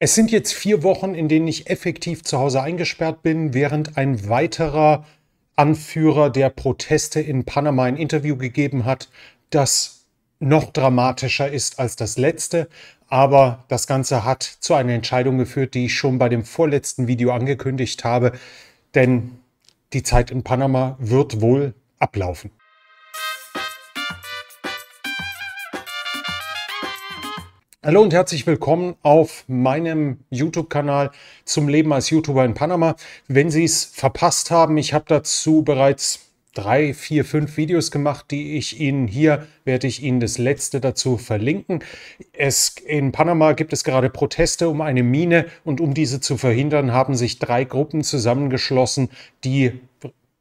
Es sind jetzt vier Wochen, in denen ich effektiv zu Hause eingesperrt bin, während ein weiterer Anführer der Proteste in Panama ein Interview gegeben hat, das noch dramatischer ist als das letzte. Aber das Ganze hat zu einer Entscheidung geführt, die ich schon bei dem vorletzten Video angekündigt habe. Denn die Zeit in Panama wird wohl ablaufen. Hallo und herzlich willkommen auf meinem YouTube-Kanal zum Leben als YouTuber in Panama. Wenn Sie es verpasst haben, ich habe dazu bereits drei, vier, fünf Videos gemacht, die ich Ihnen hier, werde ich Ihnen das letzte dazu verlinken. Es, in Panama gibt es gerade Proteste um eine Mine und um diese zu verhindern, haben sich drei Gruppen zusammengeschlossen, die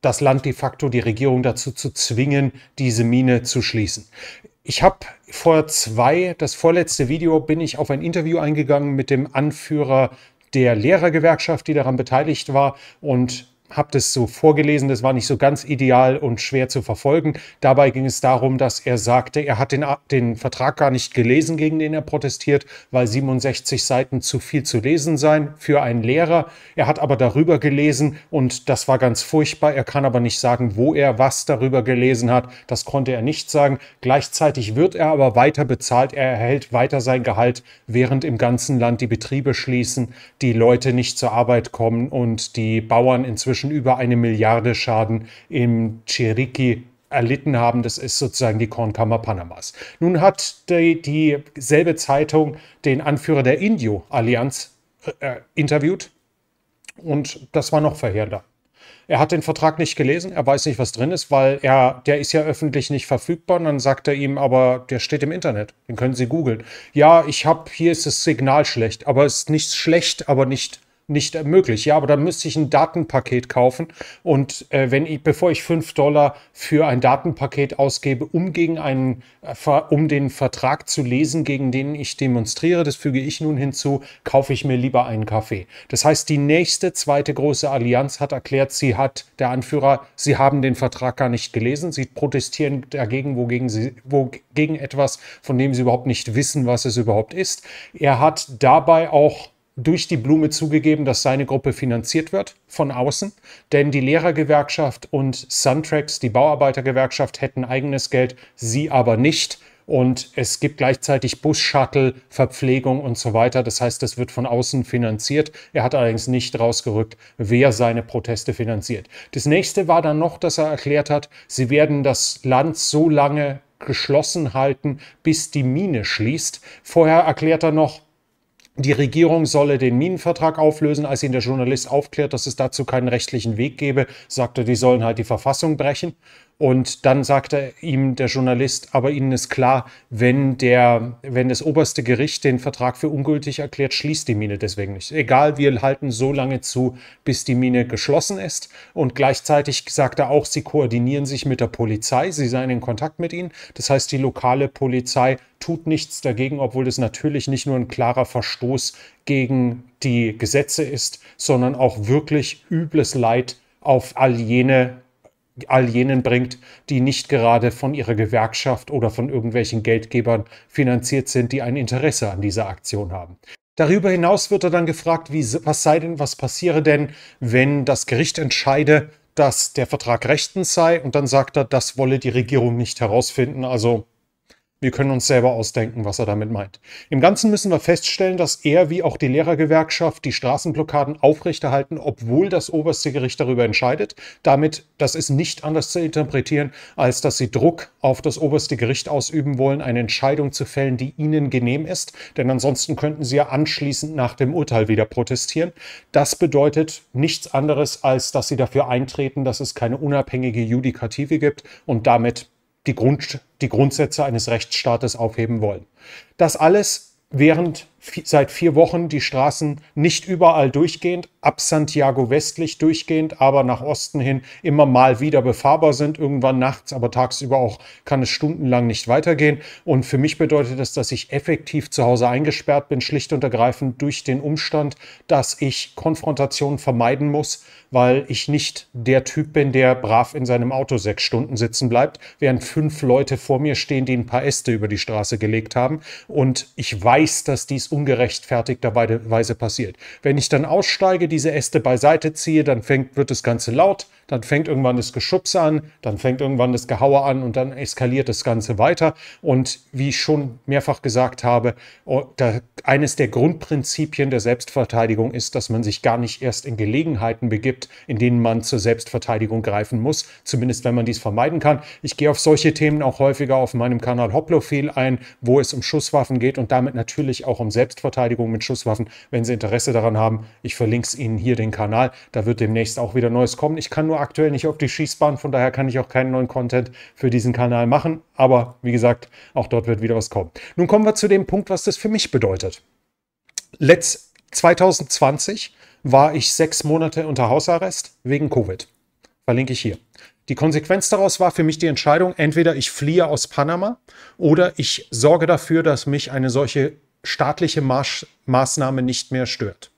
das Land de facto die Regierung dazu zu zwingen, diese Mine zu schließen. Ich habe vor zwei, das vorletzte Video, bin ich auf ein Interview eingegangen mit dem Anführer der Lehrergewerkschaft, die daran beteiligt war. Und habe das so vorgelesen, das war nicht so ganz ideal und schwer zu verfolgen. Dabei ging es darum, dass er sagte, er hat den, den Vertrag gar nicht gelesen, gegen den er protestiert, weil 67 Seiten zu viel zu lesen seien für einen Lehrer. Er hat aber darüber gelesen und das war ganz furchtbar. Er kann aber nicht sagen, wo er was darüber gelesen hat. Das konnte er nicht sagen. Gleichzeitig wird er aber weiter bezahlt. Er erhält weiter sein Gehalt, während im ganzen Land die Betriebe schließen, die Leute nicht zur Arbeit kommen und die Bauern inzwischen inzwischen über eine Milliarde Schaden im Chiriqui erlitten haben. Das ist sozusagen die Kornkammer Panamas. Nun hat die, dieselbe Zeitung den Anführer der Indio-Allianz äh, äh, interviewt und das war noch verheerender. Er hat den Vertrag nicht gelesen, er weiß nicht, was drin ist, weil er, der ist ja öffentlich nicht verfügbar. Und dann sagt er ihm, aber der steht im Internet, den können Sie googeln. Ja, ich habe, hier ist das Signal schlecht, aber es ist nicht schlecht, aber nicht nicht äh, möglich. Ja, aber dann müsste ich ein Datenpaket kaufen und äh, wenn ich, bevor ich 5 Dollar für ein Datenpaket ausgebe, um gegen einen, äh, um den Vertrag zu lesen, gegen den ich demonstriere, das füge ich nun hinzu, kaufe ich mir lieber einen Kaffee. Das heißt, die nächste zweite große Allianz hat erklärt, sie hat, der Anführer, sie haben den Vertrag gar nicht gelesen, sie protestieren dagegen, wogegen sie, wogegen etwas, von dem sie überhaupt nicht wissen, was es überhaupt ist. Er hat dabei auch durch die Blume zugegeben, dass seine Gruppe finanziert wird von außen, denn die Lehrergewerkschaft und Suntrax, die Bauarbeitergewerkschaft, hätten eigenes Geld, sie aber nicht. Und es gibt gleichzeitig Bus-Shuttle, Verpflegung und so weiter. Das heißt, das wird von außen finanziert. Er hat allerdings nicht rausgerückt, wer seine Proteste finanziert. Das nächste war dann noch, dass er erklärt hat, sie werden das Land so lange geschlossen halten, bis die Mine schließt. Vorher erklärt er noch, die Regierung solle den Minenvertrag auflösen. Als ihn der Journalist aufklärt, dass es dazu keinen rechtlichen Weg gebe, sagt er, die sollen halt die Verfassung brechen. Und dann sagte ihm der Journalist, aber Ihnen ist klar, wenn, der, wenn das oberste Gericht den Vertrag für ungültig erklärt, schließt die Mine deswegen nicht. Egal, wir halten so lange zu, bis die Mine geschlossen ist. Und gleichzeitig sagte er auch, sie koordinieren sich mit der Polizei, sie seien in Kontakt mit ihnen. Das heißt, die lokale Polizei tut nichts dagegen, obwohl das natürlich nicht nur ein klarer Verstoß gegen die Gesetze ist, sondern auch wirklich übles Leid auf all jene all jenen bringt, die nicht gerade von ihrer Gewerkschaft oder von irgendwelchen Geldgebern finanziert sind, die ein Interesse an dieser Aktion haben. Darüber hinaus wird er dann gefragt, wie, was sei denn, was passiere denn, wenn das Gericht entscheide, dass der Vertrag rechtens sei und dann sagt er, das wolle die Regierung nicht herausfinden, also wir können uns selber ausdenken, was er damit meint. Im Ganzen müssen wir feststellen, dass er wie auch die Lehrergewerkschaft die Straßenblockaden aufrechterhalten, obwohl das oberste Gericht darüber entscheidet. Damit, das ist nicht anders zu interpretieren, als dass sie Druck auf das oberste Gericht ausüben wollen, eine Entscheidung zu fällen, die ihnen genehm ist. Denn ansonsten könnten sie ja anschließend nach dem Urteil wieder protestieren. Das bedeutet nichts anderes, als dass sie dafür eintreten, dass es keine unabhängige Judikative gibt und damit die, Grund, die Grundsätze eines Rechtsstaates aufheben wollen. Das alles während seit vier Wochen die Straßen nicht überall durchgehend, ab Santiago westlich durchgehend, aber nach Osten hin immer mal wieder befahrbar sind, irgendwann nachts, aber tagsüber auch kann es stundenlang nicht weitergehen. Und für mich bedeutet das, dass ich effektiv zu Hause eingesperrt bin, schlicht und ergreifend durch den Umstand, dass ich Konfrontationen vermeiden muss, weil ich nicht der Typ bin, der brav in seinem Auto sechs Stunden sitzen bleibt, während fünf Leute vor mir stehen, die ein paar Äste über die Straße gelegt haben. Und ich weiß, dass dies ungerechtfertigterweise passiert. Wenn ich dann aussteige, diese Äste beiseite ziehe, dann fängt, wird das Ganze laut, dann fängt irgendwann das Geschubs an, dann fängt irgendwann das Gehauer an und dann eskaliert das Ganze weiter. Und wie ich schon mehrfach gesagt habe, oh, eines der Grundprinzipien der Selbstverteidigung ist, dass man sich gar nicht erst in Gelegenheiten begibt, in denen man zur Selbstverteidigung greifen muss, zumindest wenn man dies vermeiden kann. Ich gehe auf solche Themen auch häufiger auf meinem Kanal Hoplofehl ein, wo es um Schusswaffen geht und damit natürlich auch um Selbstverteidigung mit Schusswaffen. Wenn Sie Interesse daran haben, ich verlinke es Ihnen hier den Kanal. Da wird demnächst auch wieder Neues kommen. Ich kann nur aktuell nicht auf die Schießbahn, von daher kann ich auch keinen neuen Content für diesen Kanal machen. Aber wie gesagt, auch dort wird wieder was kommen. Nun kommen wir zu dem Punkt, was das für mich bedeutet. Letz 2020 war ich sechs Monate unter Hausarrest wegen Covid. Verlinke ich hier. Die Konsequenz daraus war für mich die Entscheidung, entweder ich fliehe aus Panama oder ich sorge dafür, dass mich eine solche staatliche Marsch Maßnahme nicht mehr stört.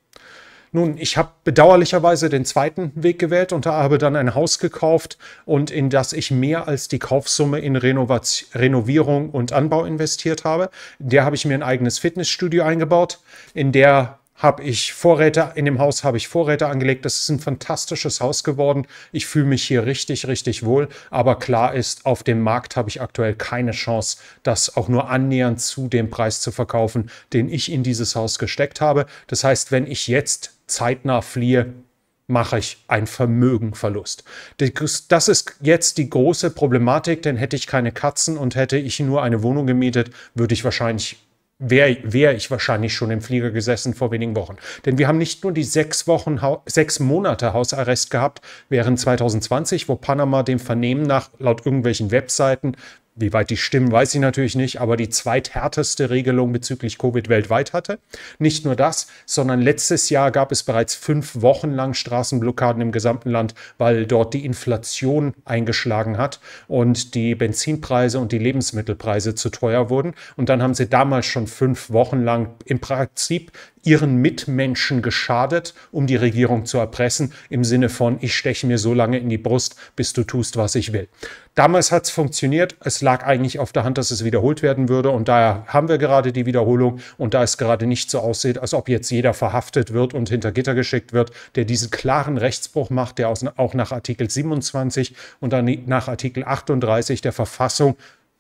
Nun, ich habe bedauerlicherweise den zweiten Weg gewählt und habe dann ein Haus gekauft und in das ich mehr als die Kaufsumme in Renovat Renovierung und Anbau investiert habe. In der habe ich mir ein eigenes Fitnessstudio eingebaut. In der habe ich Vorräte, in dem Haus habe ich Vorräte angelegt. Das ist ein fantastisches Haus geworden. Ich fühle mich hier richtig, richtig wohl. Aber klar ist, auf dem Markt habe ich aktuell keine Chance, das auch nur annähernd zu dem Preis zu verkaufen, den ich in dieses Haus gesteckt habe. Das heißt, wenn ich jetzt zeitnah fliehe, mache ich einen Vermögenverlust. Das ist jetzt die große Problematik, denn hätte ich keine Katzen und hätte ich nur eine Wohnung gemietet, würde ich wahrscheinlich wäre wär ich wahrscheinlich schon im Flieger gesessen vor wenigen Wochen. Denn wir haben nicht nur die sechs Wochen, sechs Monate Hausarrest gehabt während 2020, wo Panama dem Vernehmen nach laut irgendwelchen Webseiten wie weit die stimmen, weiß ich natürlich nicht, aber die zweithärteste Regelung bezüglich Covid weltweit hatte. Nicht nur das, sondern letztes Jahr gab es bereits fünf Wochen lang Straßenblockaden im gesamten Land, weil dort die Inflation eingeschlagen hat und die Benzinpreise und die Lebensmittelpreise zu teuer wurden. Und dann haben sie damals schon fünf Wochen lang im Prinzip ihren Mitmenschen geschadet, um die Regierung zu erpressen, im Sinne von, ich steche mir so lange in die Brust, bis du tust, was ich will. Damals hat es funktioniert. Es lag eigentlich auf der Hand, dass es wiederholt werden würde. Und daher haben wir gerade die Wiederholung. Und da es gerade nicht so aussieht, als ob jetzt jeder verhaftet wird und hinter Gitter geschickt wird, der diesen klaren Rechtsbruch macht, der auch nach Artikel 27 und dann nach Artikel 38 der Verfassung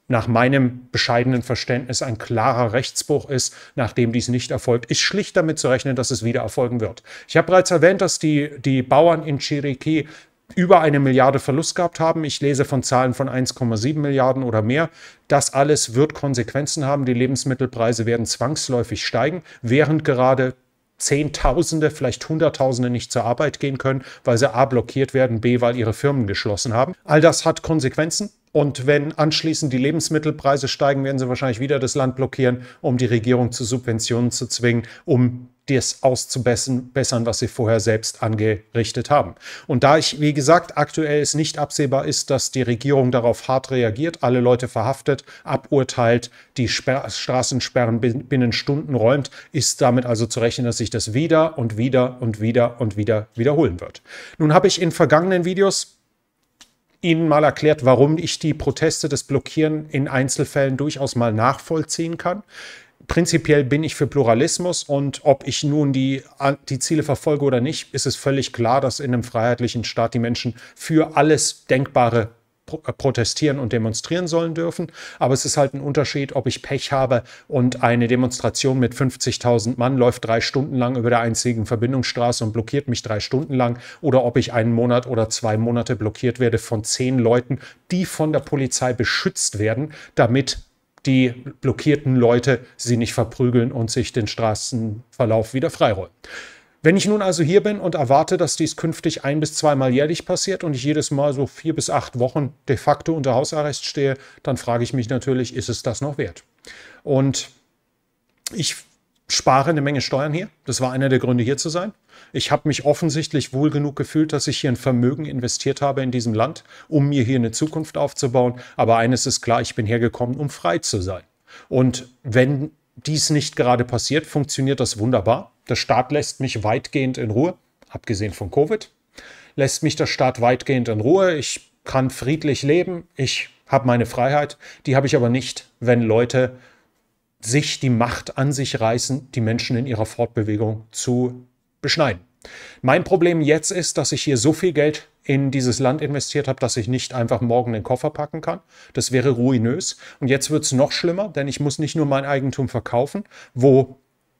nach meinem bescheidenen Verständnis ein klarer Rechtsbruch ist, nachdem dies nicht erfolgt, ist schlicht damit zu rechnen, dass es wieder erfolgen wird. Ich habe bereits erwähnt, dass die, die Bauern in Chiriquí über eine Milliarde Verlust gehabt haben. Ich lese von Zahlen von 1,7 Milliarden oder mehr. Das alles wird Konsequenzen haben. Die Lebensmittelpreise werden zwangsläufig steigen, während gerade Zehntausende, vielleicht Hunderttausende nicht zur Arbeit gehen können, weil sie A blockiert werden, B, weil ihre Firmen geschlossen haben. All das hat Konsequenzen und wenn anschließend die Lebensmittelpreise steigen, werden sie wahrscheinlich wieder das Land blockieren, um die Regierung zu Subventionen zu zwingen, um das auszubessern, was sie vorher selbst angerichtet haben. Und da ich, wie gesagt, aktuell es nicht absehbar ist, dass die Regierung darauf hart reagiert, alle Leute verhaftet, aburteilt, die Sper Straßensperren binnen Stunden räumt, ist damit also zu rechnen, dass sich das wieder und wieder und wieder und wieder wiederholen wird. Nun habe ich in vergangenen Videos Ihnen mal erklärt, warum ich die Proteste, das Blockieren in Einzelfällen durchaus mal nachvollziehen kann. Prinzipiell bin ich für Pluralismus und ob ich nun die, die Ziele verfolge oder nicht, ist es völlig klar, dass in einem freiheitlichen Staat die Menschen für alles Denkbare äh, protestieren und demonstrieren sollen dürfen. Aber es ist halt ein Unterschied, ob ich Pech habe und eine Demonstration mit 50.000 Mann läuft drei Stunden lang über der einzigen Verbindungsstraße und blockiert mich drei Stunden lang oder ob ich einen Monat oder zwei Monate blockiert werde von zehn Leuten, die von der Polizei beschützt werden, damit die blockierten Leute sie nicht verprügeln und sich den Straßenverlauf wieder freiräumen. Wenn ich nun also hier bin und erwarte, dass dies künftig ein- bis zweimal jährlich passiert und ich jedes Mal so vier bis acht Wochen de facto unter Hausarrest stehe, dann frage ich mich natürlich, ist es das noch wert? Und ich spare eine Menge Steuern hier. Das war einer der Gründe, hier zu sein. Ich habe mich offensichtlich wohl genug gefühlt, dass ich hier ein Vermögen investiert habe in diesem Land, um mir hier eine Zukunft aufzubauen. Aber eines ist klar, ich bin hergekommen, um frei zu sein. Und wenn dies nicht gerade passiert, funktioniert das wunderbar. Der Staat lässt mich weitgehend in Ruhe, abgesehen von Covid. Lässt mich der Staat weitgehend in Ruhe. Ich kann friedlich leben. Ich habe meine Freiheit. Die habe ich aber nicht, wenn Leute sich die Macht an sich reißen, die Menschen in ihrer Fortbewegung zu beschneiden. Mein Problem jetzt ist, dass ich hier so viel Geld in dieses Land investiert habe, dass ich nicht einfach morgen den Koffer packen kann. Das wäre ruinös. Und jetzt wird es noch schlimmer, denn ich muss nicht nur mein Eigentum verkaufen, wo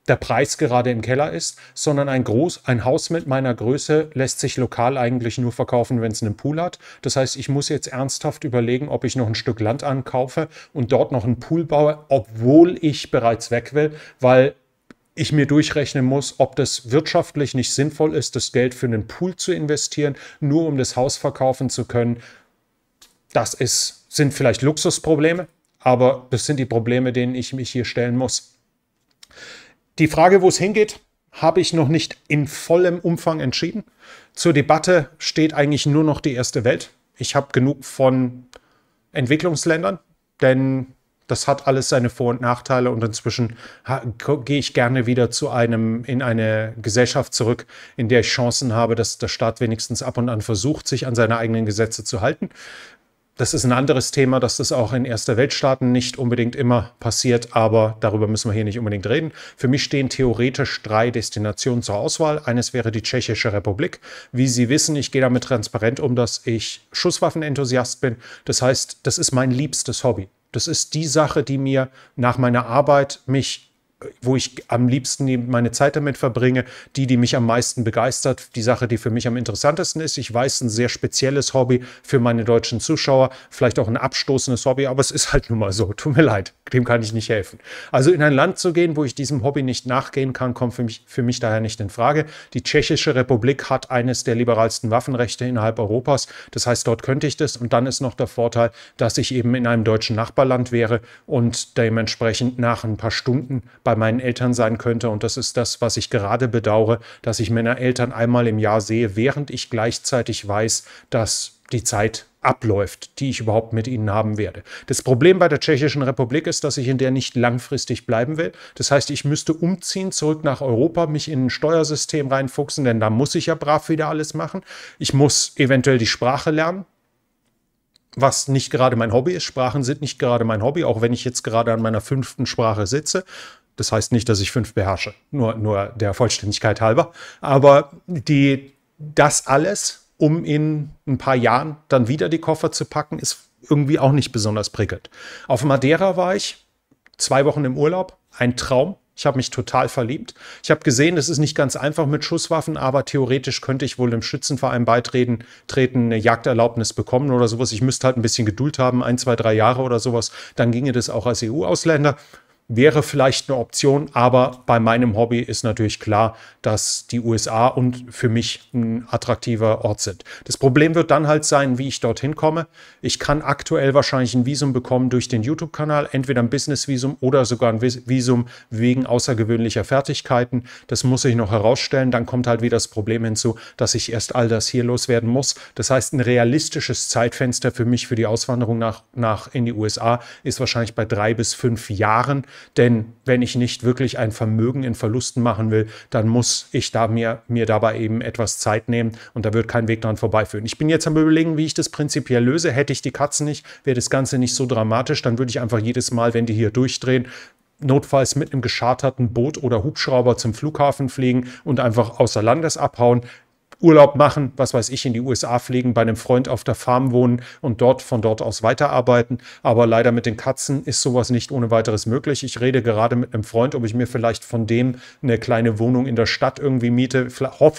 der Preis gerade im Keller ist, sondern ein, Groß, ein Haus mit meiner Größe lässt sich lokal eigentlich nur verkaufen, wenn es einen Pool hat. Das heißt, ich muss jetzt ernsthaft überlegen, ob ich noch ein Stück Land ankaufe und dort noch einen Pool baue, obwohl ich bereits weg will, weil ich mir durchrechnen muss, ob das wirtschaftlich nicht sinnvoll ist, das Geld für einen Pool zu investieren, nur um das Haus verkaufen zu können. Das ist, sind vielleicht Luxusprobleme, aber das sind die Probleme, denen ich mich hier stellen muss. Die Frage, wo es hingeht, habe ich noch nicht in vollem Umfang entschieden. Zur Debatte steht eigentlich nur noch die erste Welt. Ich habe genug von Entwicklungsländern, denn das hat alles seine Vor- und Nachteile und inzwischen gehe ich gerne wieder zu einem in eine Gesellschaft zurück, in der ich Chancen habe, dass der Staat wenigstens ab und an versucht, sich an seine eigenen Gesetze zu halten. Das ist ein anderes Thema, dass das auch in Erster Weltstaaten nicht unbedingt immer passiert, aber darüber müssen wir hier nicht unbedingt reden. Für mich stehen theoretisch drei Destinationen zur Auswahl. Eines wäre die Tschechische Republik. Wie Sie wissen, ich gehe damit transparent um, dass ich Schusswaffenenthusiast bin. Das heißt, das ist mein liebstes Hobby. Das ist die Sache, die mir nach meiner Arbeit mich wo ich am liebsten meine Zeit damit verbringe, die, die mich am meisten begeistert, die Sache, die für mich am interessantesten ist. Ich weiß, ein sehr spezielles Hobby für meine deutschen Zuschauer, vielleicht auch ein abstoßendes Hobby, aber es ist halt nun mal so. Tut mir leid, dem kann ich nicht helfen. Also in ein Land zu gehen, wo ich diesem Hobby nicht nachgehen kann, kommt für mich, für mich daher nicht in Frage. Die Tschechische Republik hat eines der liberalsten Waffenrechte innerhalb Europas. Das heißt, dort könnte ich das. Und dann ist noch der Vorteil, dass ich eben in einem deutschen Nachbarland wäre und dementsprechend nach ein paar Stunden bei bei meinen mhm. Eltern sein könnte. Und das ist das, was ich gerade bedauere, dass ich meine Eltern einmal im Jahr sehe, während ich gleichzeitig weiß, dass die Zeit abläuft, die ich überhaupt mit ihnen haben werde. Das Problem bei der Tschechischen Republik ist, dass ich in der nicht langfristig bleiben will. Das heißt, ich müsste umziehen, zurück nach Europa, mich in ein Steuersystem reinfuchsen, denn da muss ich ja brav wieder alles machen. Ich muss eventuell die Sprache lernen, was nicht gerade mein Hobby ist. Sprachen sind nicht gerade mein Hobby, auch wenn ich jetzt gerade an meiner fünften Sprache sitze. Das heißt nicht, dass ich fünf beherrsche, nur, nur der Vollständigkeit halber. Aber die, das alles, um in ein paar Jahren dann wieder die Koffer zu packen, ist irgendwie auch nicht besonders prickelnd. Auf Madeira war ich zwei Wochen im Urlaub, ein Traum. Ich habe mich total verliebt. Ich habe gesehen, es ist nicht ganz einfach mit Schusswaffen, aber theoretisch könnte ich wohl dem Schützenverein beitreten, treten, eine Jagderlaubnis bekommen oder sowas. Ich müsste halt ein bisschen Geduld haben, ein, zwei, drei Jahre oder sowas. Dann ginge das auch als EU-Ausländer wäre vielleicht eine Option, aber bei meinem Hobby ist natürlich klar, dass die USA und für mich ein attraktiver Ort sind. Das Problem wird dann halt sein, wie ich dorthin komme. Ich kann aktuell wahrscheinlich ein Visum bekommen durch den YouTube-Kanal, entweder ein Business-Visum oder sogar ein Visum wegen außergewöhnlicher Fertigkeiten. Das muss ich noch herausstellen. Dann kommt halt wieder das Problem hinzu, dass ich erst all das hier loswerden muss. Das heißt, ein realistisches Zeitfenster für mich für die Auswanderung nach, nach in die USA ist wahrscheinlich bei drei bis fünf Jahren. Denn wenn ich nicht wirklich ein Vermögen in Verlusten machen will, dann muss ich da mir, mir dabei eben etwas Zeit nehmen und da wird kein Weg dran vorbeiführen. Ich bin jetzt am Überlegen, wie ich das prinzipiell löse. Hätte ich die Katzen nicht, wäre das Ganze nicht so dramatisch. Dann würde ich einfach jedes Mal, wenn die hier durchdrehen, notfalls mit einem gescharterten Boot oder Hubschrauber zum Flughafen fliegen und einfach außer Landes abhauen. Urlaub machen, was weiß ich, in die USA fliegen, bei einem Freund auf der Farm wohnen und dort von dort aus weiterarbeiten. Aber leider mit den Katzen ist sowas nicht ohne weiteres möglich. Ich rede gerade mit einem Freund, ob ich mir vielleicht von dem eine kleine Wohnung in der Stadt irgendwie miete.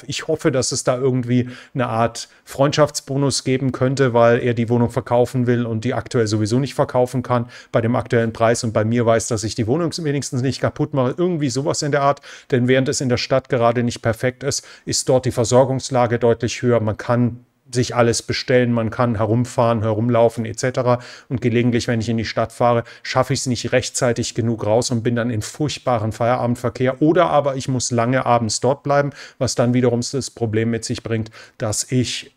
Ich hoffe, dass es da irgendwie eine Art Freundschaftsbonus geben könnte, weil er die Wohnung verkaufen will und die aktuell sowieso nicht verkaufen kann bei dem aktuellen Preis und bei mir weiß, dass ich die Wohnung wenigstens nicht kaputt mache. Irgendwie sowas in der Art. Denn während es in der Stadt gerade nicht perfekt ist, ist dort die Versorgungs Nachfragslage deutlich höher. Man kann sich alles bestellen, man kann herumfahren, herumlaufen etc. Und gelegentlich, wenn ich in die Stadt fahre, schaffe ich es nicht rechtzeitig genug raus und bin dann in furchtbaren Feierabendverkehr. Oder aber ich muss lange abends dort bleiben, was dann wiederum das Problem mit sich bringt, dass ich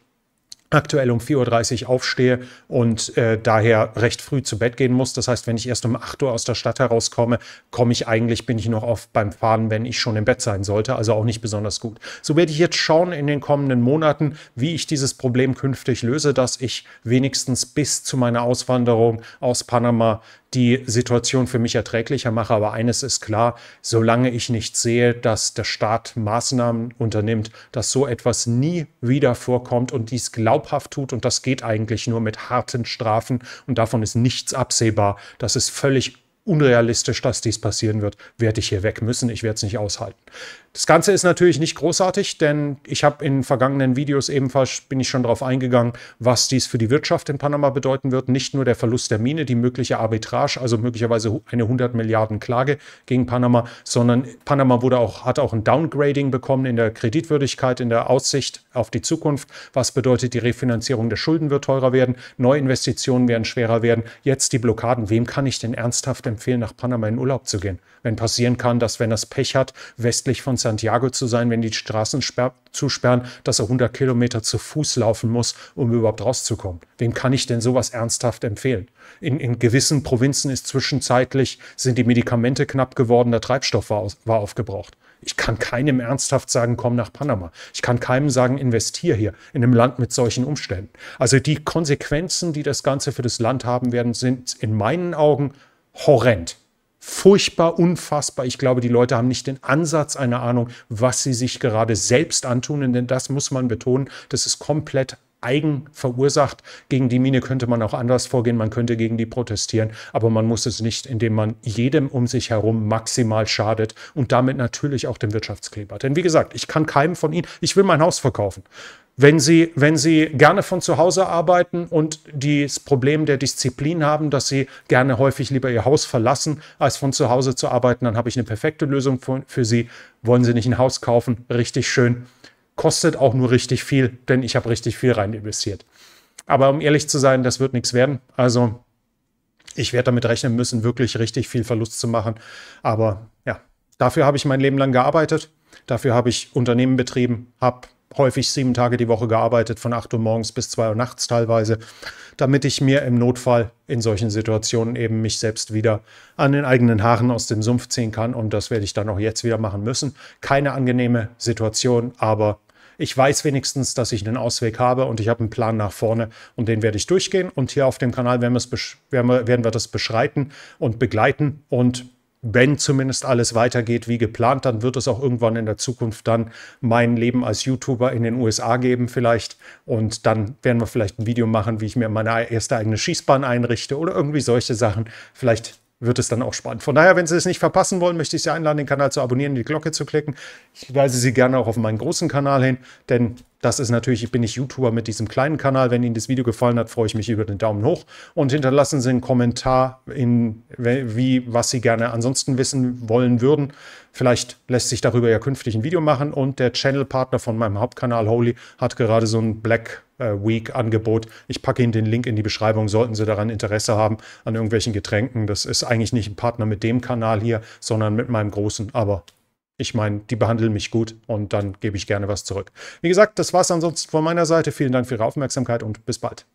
aktuell um 4.30 Uhr aufstehe und äh, daher recht früh zu Bett gehen muss. Das heißt, wenn ich erst um 8 Uhr aus der Stadt herauskomme, komme ich eigentlich, bin ich noch oft beim Fahren, wenn ich schon im Bett sein sollte, also auch nicht besonders gut. So werde ich jetzt schauen in den kommenden Monaten, wie ich dieses Problem künftig löse, dass ich wenigstens bis zu meiner Auswanderung aus Panama die Situation für mich erträglicher mache. Aber eines ist klar, solange ich nicht sehe, dass der Staat Maßnahmen unternimmt, dass so etwas nie wieder vorkommt und dies glaubhaft tut, und das geht eigentlich nur mit harten Strafen, und davon ist nichts absehbar, das ist völlig unrealistisch, dass dies passieren wird, werde ich hier weg müssen, ich werde es nicht aushalten. Das Ganze ist natürlich nicht großartig, denn ich habe in vergangenen Videos ebenfalls, bin ich schon darauf eingegangen, was dies für die Wirtschaft in Panama bedeuten wird. Nicht nur der Verlust der Mine, die mögliche Arbitrage, also möglicherweise eine 100 Milliarden Klage gegen Panama, sondern Panama wurde auch, hat auch ein Downgrading bekommen in der Kreditwürdigkeit, in der Aussicht auf die Zukunft. Was bedeutet, die Refinanzierung der Schulden wird teurer werden, Neuinvestitionen werden schwerer werden. Jetzt die Blockaden. Wem kann ich denn ernsthaft empfehlen, nach Panama in Urlaub zu gehen? wenn passieren kann, dass wenn das Pech hat, westlich von Santiago zu sein, wenn die Straßen zusperren, dass er 100 Kilometer zu Fuß laufen muss, um überhaupt rauszukommen. Wem kann ich denn sowas ernsthaft empfehlen? In, in gewissen Provinzen ist zwischenzeitlich, sind die Medikamente knapp geworden, der Treibstoff war, war aufgebraucht. Ich kann keinem ernsthaft sagen, komm nach Panama. Ich kann keinem sagen, investier hier in einem Land mit solchen Umständen. Also die Konsequenzen, die das Ganze für das Land haben werden, sind in meinen Augen horrend furchtbar, unfassbar. Ich glaube, die Leute haben nicht den Ansatz einer Ahnung, was sie sich gerade selbst antun, denn das muss man betonen, das ist komplett eigen verursacht. Gegen die Mine könnte man auch anders vorgehen, man könnte gegen die protestieren, aber man muss es nicht, indem man jedem um sich herum maximal schadet und damit natürlich auch dem Wirtschaftskleber. Denn wie gesagt, ich kann keinem von ihnen, ich will mein Haus verkaufen. Wenn Sie, wenn Sie gerne von zu Hause arbeiten und das Problem der Disziplin haben, dass Sie gerne häufig lieber Ihr Haus verlassen, als von zu Hause zu arbeiten, dann habe ich eine perfekte Lösung für, für Sie. Wollen Sie nicht ein Haus kaufen? Richtig schön. Kostet auch nur richtig viel, denn ich habe richtig viel rein investiert. Aber um ehrlich zu sein, das wird nichts werden. Also ich werde damit rechnen müssen, wirklich richtig viel Verlust zu machen. Aber ja, dafür habe ich mein Leben lang gearbeitet. Dafür habe ich Unternehmen betrieben, habe häufig sieben Tage die Woche gearbeitet, von 8 Uhr morgens bis 2 Uhr nachts teilweise, damit ich mir im Notfall in solchen Situationen eben mich selbst wieder an den eigenen Haaren aus dem Sumpf ziehen kann. Und das werde ich dann auch jetzt wieder machen müssen. Keine angenehme Situation, aber ich weiß wenigstens, dass ich einen Ausweg habe und ich habe einen Plan nach vorne und den werde ich durchgehen. Und hier auf dem Kanal werden, werden wir das beschreiten und begleiten und wenn zumindest alles weitergeht wie geplant, dann wird es auch irgendwann in der Zukunft dann mein Leben als YouTuber in den USA geben vielleicht. Und dann werden wir vielleicht ein Video machen, wie ich mir meine erste eigene Schießbahn einrichte oder irgendwie solche Sachen. Vielleicht wird es dann auch spannend. Von daher, wenn Sie es nicht verpassen wollen, möchte ich Sie einladen, den Kanal zu abonnieren, die Glocke zu klicken. Ich weise Sie gerne auch auf meinen großen Kanal hin, denn das ist natürlich, ich bin nicht YouTuber mit diesem kleinen Kanal. Wenn Ihnen das Video gefallen hat, freue ich mich über den Daumen hoch und hinterlassen Sie einen Kommentar, in, wie, was Sie gerne ansonsten wissen wollen würden. Vielleicht lässt sich darüber ja künftig ein Video machen und der Channel-Partner von meinem Hauptkanal Holy hat gerade so ein Black äh, Week Angebot. Ich packe Ihnen den Link in die Beschreibung, sollten Sie daran Interesse haben an irgendwelchen Getränken. Das ist eigentlich nicht ein Partner mit dem Kanal hier, sondern mit meinem großen, aber ich meine, die behandeln mich gut und dann gebe ich gerne was zurück. Wie gesagt, das war es ansonsten von meiner Seite. Vielen Dank für Ihre Aufmerksamkeit und bis bald.